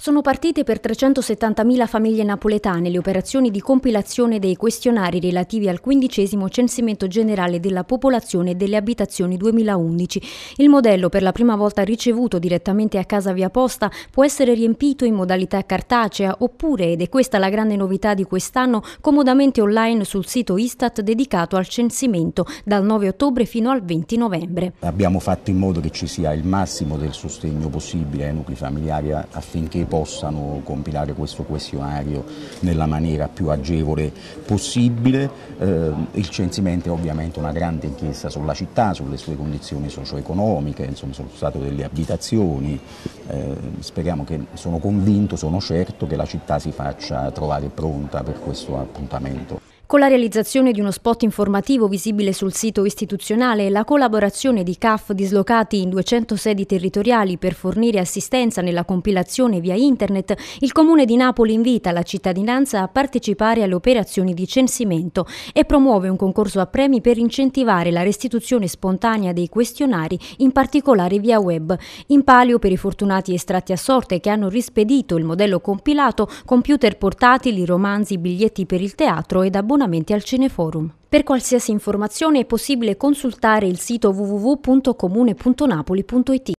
Sono partite per 370.000 famiglie napoletane le operazioni di compilazione dei questionari relativi al quindicesimo censimento generale della popolazione e delle abitazioni 2011. Il modello, per la prima volta ricevuto direttamente a casa via posta, può essere riempito in modalità cartacea oppure, ed è questa la grande novità di quest'anno, comodamente online sul sito Istat dedicato al censimento dal 9 ottobre fino al 20 novembre. Abbiamo fatto in modo che ci sia il massimo del sostegno possibile ai nuclei familiari affinché possano compilare questo questionario nella maniera più agevole possibile. Eh, il censimento è ovviamente una grande inchiesta sulla città, sulle sue condizioni socio-economiche, insomma, sullo stato delle abitazioni. Eh, speriamo che, sono convinto, sono certo che la città si faccia trovare pronta per questo appuntamento. Con la realizzazione di uno spot informativo visibile sul sito istituzionale e la collaborazione di CAF dislocati in 200 sedi territoriali per fornire assistenza nella compilazione via internet, il Comune di Napoli invita la cittadinanza a partecipare alle operazioni di censimento e promuove un concorso a premi per incentivare la restituzione spontanea dei questionari, in particolare via web. In palio per i fortunati estratti a sorte che hanno rispedito il modello compilato, computer portatili, romanzi, biglietti per il teatro ed abbonamenti abbonamenti al Cineforum. Per qualsiasi informazione è possibile consultare il sito www.comune.napoli.it.